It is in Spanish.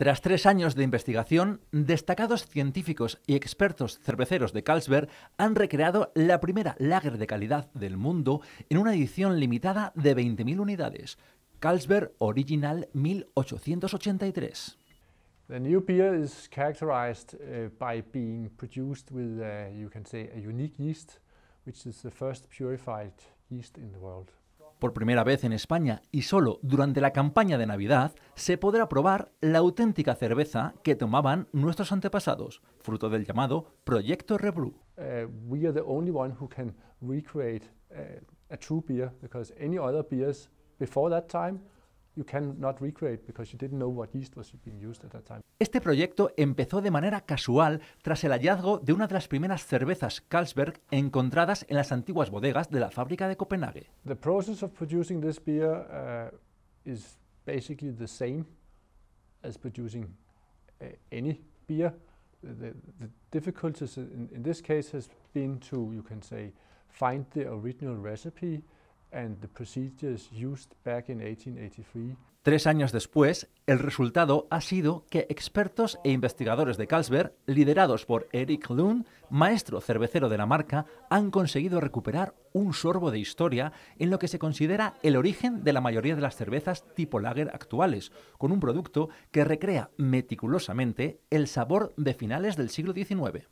Tras tres años de investigación, destacados científicos y expertos cerveceros de Carlsberg han recreado la primera lager de calidad del mundo en una edición limitada de 20.000 unidades, Carlsberg Original 1883. The new beer is characterized uh, by being produced with, uh, you can say, a unique yeast, which is the first purified yeast in the world. Por primera vez en España y solo durante la campaña de Navidad se podrá probar la auténtica cerveza que tomaban nuestros antepasados, fruto del llamado Proyecto Rebrew. Eh, You cannot recreate because you didn't know what yeast was being used at that time. Este proyecto empezó de manera casual tras el hallazgo de una de las primeras cervezas Carlsberg encontradas en las antiguas bodegas de la fábrica de Copenhague. The process of producing this beer uh, is basically the same as producing uh, any beer. The, the difficulties in, in, this case has been to, you can say, find the original recipe 1883. Tres años después, el resultado ha sido que expertos e investigadores de Carlsberg, liderados por Eric Lund, maestro cervecero de la marca, han conseguido recuperar un sorbo de historia en lo que se considera el origen de la mayoría de las cervezas tipo lager actuales, con un producto que recrea meticulosamente el sabor de finales del siglo XIX.